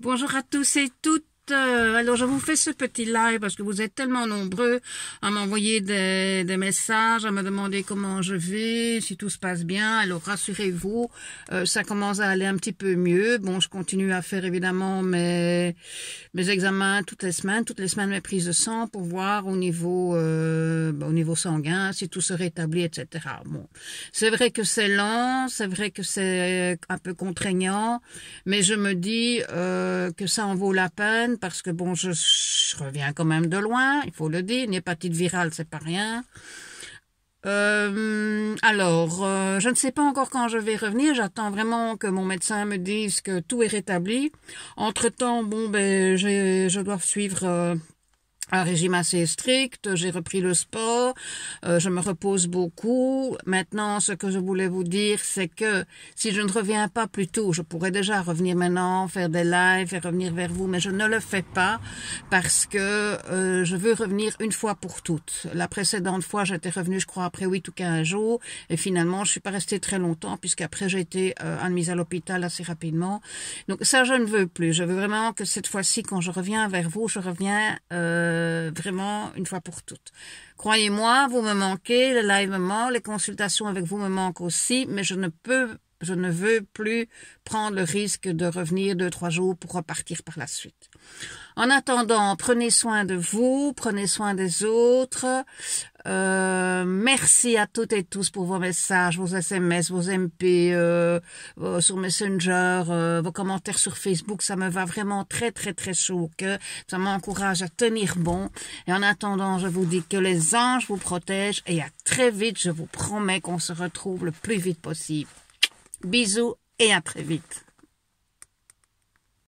Bonjour à tous et toutes. Euh, alors, je vous fais ce petit live parce que vous êtes tellement nombreux à m'envoyer des, messages, à me demander comment je vais, si tout se passe bien. Alors, rassurez-vous, euh, ça commence à aller un petit peu mieux. Bon, je continue à faire évidemment mes, mes examens toutes les semaines, toutes les semaines mes prises de sang pour voir au niveau, euh, bah, au niveau sanguin si tout se rétablit, etc. Bon, c'est vrai que c'est lent, c'est vrai que c'est un peu contraignant, mais je me dis que ça en vaut la peine parce que bon, je, reviens quand même de loin, il faut le dire. Une hépatite virale, c'est pas rien. Euh, alors, euh, je ne sais pas encore quand je vais revenir. J'attends vraiment que mon médecin me dise que tout est rétabli. Entre temps, bon, ben, je dois suivre euh, un régime assez strict, j'ai repris le sport, euh, je me repose beaucoup. Maintenant, ce que je voulais vous dire, c'est que si je ne reviens pas plus tôt, je pourrais déjà revenir maintenant, faire des lives et revenir vers vous, mais je ne le fais pas parce que euh, je veux revenir une fois pour toutes. La précédente fois, j'étais revenue, je crois, après 8 ou 15 jours, et finalement, je suis pas restée très longtemps puisqu'après, j'ai été euh, admise à l'hôpital assez rapidement. Donc ça, je ne veux plus. Je veux vraiment que cette fois-ci, quand je reviens vers vous, je reviens... Euh, vraiment une fois pour toutes. Croyez-moi, vous me manquez, le live me manque, les consultations avec vous me manquent aussi, mais je ne peux, je ne veux plus prendre le risque de revenir deux, trois jours pour repartir par la suite. En attendant, prenez soin de vous, prenez soin des autres, euh, merci à toutes et tous pour vos messages, vos SMS, vos MP, euh, euh, sur Messenger, vos commentaires sur Facebook. Ça me va vraiment très, très, très chaud que Ça m'encourage à tenir bon. Et en attendant, je vous dis que les anges vous protègent et à très vite. Je vous promets qu'on se retrouve le plus vite possible. Bisous et à très vite.